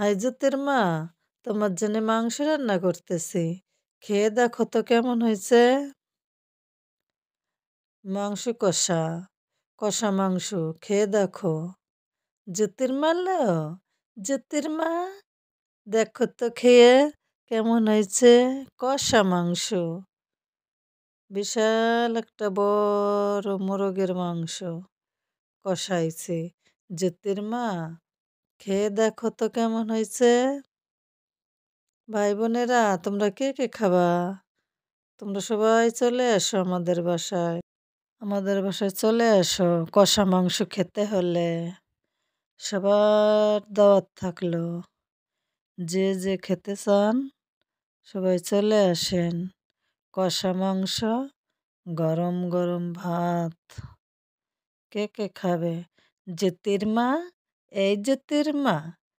হাইজতের মা তোমার জন্য মাংস রান্না করতেছি খেয়ে দেখো তো কেমন হয়েছে মাংস কষা কষা মাংস খেয়ে দেখো জ্যোতির মারলো জ্যোতির মা দেখো তো খেয়ে কেমন হয়েছে কষা মাংস বিশাল একটা বড় মোরগের মাংস কষাইছে জ্যোতির মা খেয়ে দেখো তো কেমন হয়েছে ভাই বোনেরা তোমরা কে কে খাবা তোমরা সবাই চলে এসো আমাদের বাসায় আমাদের বাসায় চলে এসো কষা মাংস খেতে হলে সবার দাওয়াত থাকলো যে যে খেতে চান সবাই চলে আসেন কষা মাংস গরম গরম ভাত কে কে খাবে যে মা É ejutirma